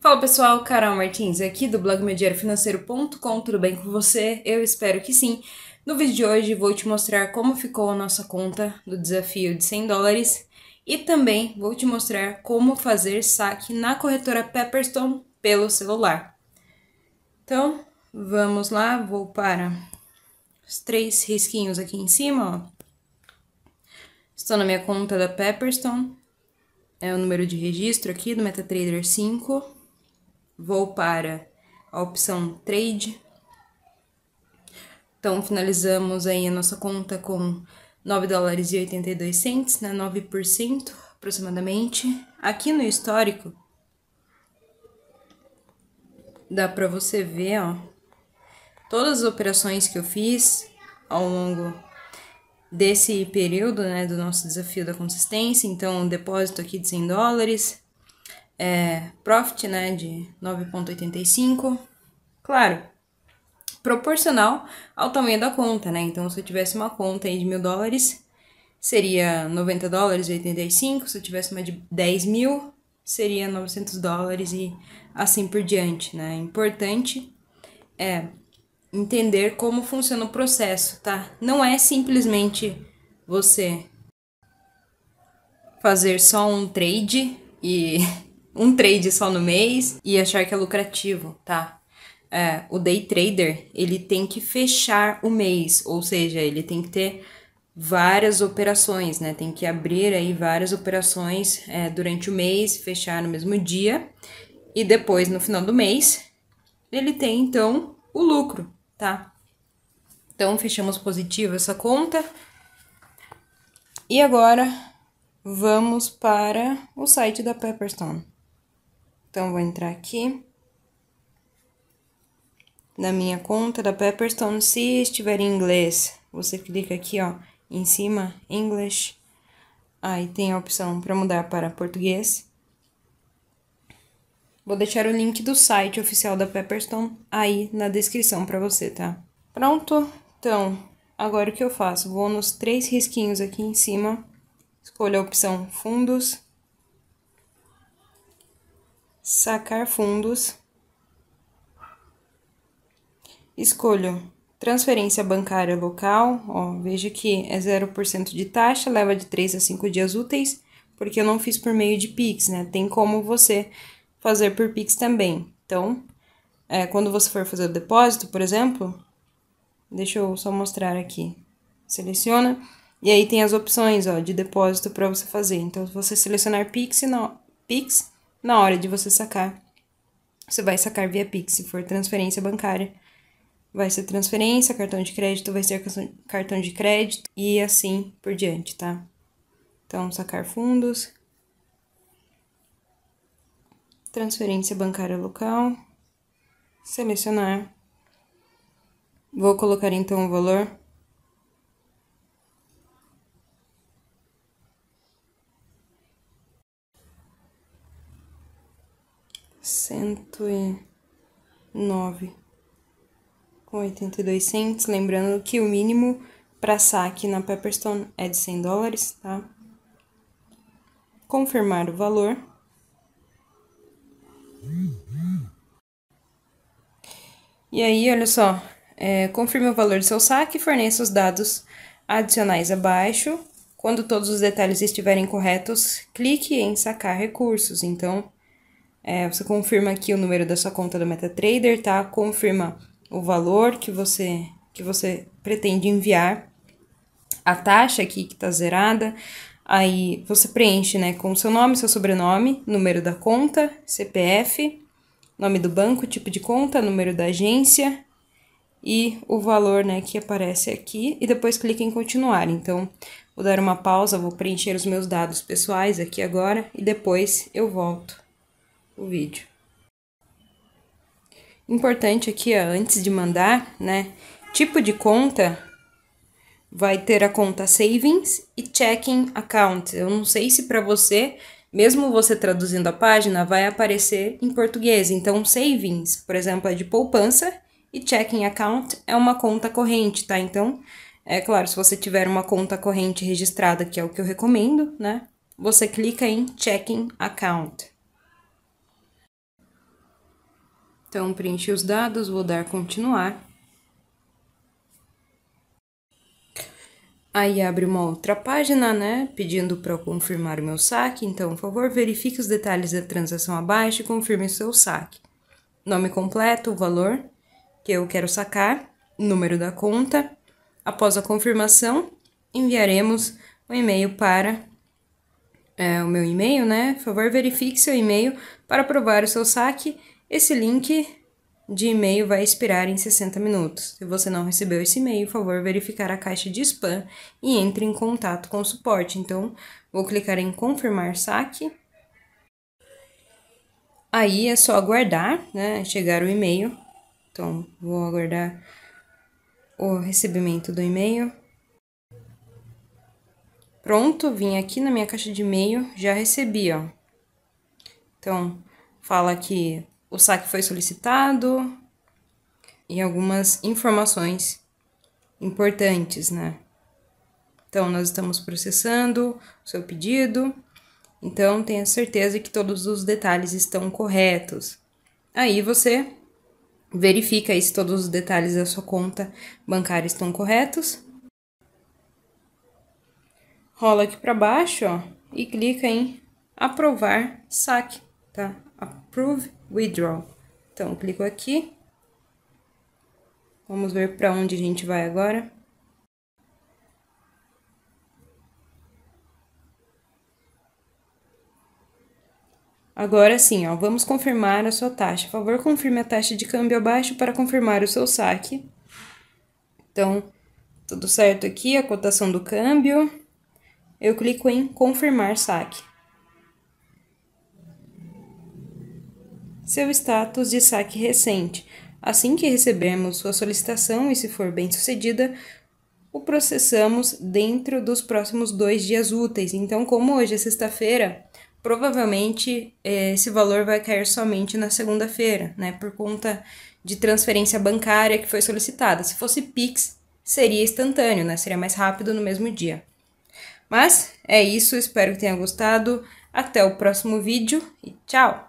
Fala pessoal, Carol Martins aqui do blog Financeiro.com, tudo bem com você? Eu espero que sim. No vídeo de hoje vou te mostrar como ficou a nossa conta do desafio de 100 dólares e também vou te mostrar como fazer saque na corretora Pepperstone pelo celular. Então, vamos lá, vou para os três risquinhos aqui em cima, ó. Estou na minha conta da Pepperstone, é o número de registro aqui do MetaTrader 5 vou para a opção Trade. Então, finalizamos aí a nossa conta com 9 dólares e 82 cents, né, 9% aproximadamente. Aqui no histórico, dá para você ver, ó, todas as operações que eu fiz ao longo desse período, né, do nosso desafio da consistência. Então, depósito aqui de 100 dólares, é, profit né, de 9,85. Claro, proporcional ao tamanho da conta, né? Então, se eu tivesse uma conta aí de mil dólares, seria 90 dólares e 85. Se eu tivesse uma de 10 mil, seria 900 dólares e assim por diante, né? Importante é entender como funciona o processo, tá? Não é simplesmente você fazer só um trade e um trade só no mês e achar que é lucrativo, tá? É, o day trader ele tem que fechar o mês, ou seja, ele tem que ter várias operações, né? Tem que abrir aí várias operações é, durante o mês, fechar no mesmo dia e depois no final do mês ele tem então o lucro, tá? Então fechamos positivo essa conta. E agora vamos para o site da Pepperstone. Então, vou entrar aqui. Na minha conta da Pepperstone, se estiver em inglês, você clica aqui, ó, em cima, English. Aí tem a opção para mudar para português. Vou deixar o link do site oficial da Pepperstone aí na descrição para você, tá? Pronto? Então, agora o que eu faço? Vou nos três risquinhos aqui em cima, escolho a opção fundos, sacar fundos. Escolho transferência bancária local, ó, veja que é 0% de taxa, leva de 3 a 5 dias úteis, porque eu não fiz por meio de Pix, né? Tem como você fazer por Pix também. Então, é, quando você for fazer o depósito, por exemplo, deixa eu só mostrar aqui. Seleciona, e aí tem as opções ó, de depósito para você fazer. Então, se você selecionar Pix, não, Pix na hora de você sacar. Você vai sacar via Pix, se for transferência bancária. Vai ser transferência, cartão de crédito, vai ser cartão de crédito e assim por diante, tá? Então, sacar fundos, transferência bancária local, selecionar. Vou colocar então o valor cento e nove com lembrando que o mínimo para saque na Pepperstone é de 100 dólares, tá? Confirmar o valor. E aí, olha só, é, confirme o valor do seu saque e forneça os dados adicionais abaixo. Quando todos os detalhes estiverem corretos, clique em sacar recursos. Então, é, você confirma aqui o número da sua conta do MetaTrader, tá? Confirma o valor que você, que você pretende enviar, a taxa aqui que tá zerada. Aí você preenche, né, com seu nome, seu sobrenome, número da conta, CPF, nome do banco, tipo de conta, número da agência, e o valor né, que aparece aqui e depois clique em continuar. Então, vou dar uma pausa, vou preencher os meus dados pessoais aqui agora e depois eu volto o vídeo. Importante aqui, ó, antes de mandar, né? Tipo de conta vai ter a conta savings e checking account. Eu não sei se para você, mesmo você traduzindo a página, vai aparecer em português. Então, savings, por exemplo, é de poupança e checking account é uma conta corrente, tá? Então, é claro, se você tiver uma conta corrente registrada, que é o que eu recomendo, né? Você clica em Checking Account. Então, preenchi os dados, vou dar continuar. Aí abre uma outra página, né, pedindo para eu confirmar o meu saque. Então, por favor, verifique os detalhes da transação abaixo e confirme seu saque. Nome completo, o valor que eu quero sacar, número da conta. Após a confirmação, enviaremos um e-mail para é, o meu e-mail, né? Por favor, verifique seu e-mail para provar o seu saque esse link de e-mail vai expirar em 60 minutos. Se você não recebeu esse e-mail, por favor, verificar a caixa de spam e entre em contato com o suporte. Então, vou clicar em confirmar saque. Aí é só aguardar, né, chegar o e-mail. Então, vou aguardar o recebimento do e-mail. Pronto, vim aqui na minha caixa de e-mail, já recebi, ó. Então, fala que o saque foi solicitado e algumas informações importantes, né? Então, nós estamos processando o seu pedido, então tenha certeza que todos os detalhes estão corretos. Aí você verifica aí se todos os detalhes da sua conta bancária estão corretos. Rola aqui para baixo, ó, e clica em aprovar saque, tá? Approve Withdraw. Então, clico aqui. Vamos ver para onde a gente vai agora. Agora sim, ó, vamos confirmar a sua taxa. Por favor, confirme a taxa de câmbio abaixo para confirmar o seu saque. Então, tudo certo aqui, a cotação do câmbio. Eu clico em confirmar saque. seu status de saque recente. Assim que recebermos sua solicitação e se for bem sucedida, o processamos dentro dos próximos dois dias úteis. Então, como hoje é sexta-feira, provavelmente é, esse valor vai cair somente na segunda-feira, né? Por conta de transferência bancária que foi solicitada. Se fosse Pix, seria instantâneo, né? Seria mais rápido no mesmo dia. Mas é isso, espero que tenha gostado. Até o próximo vídeo e tchau!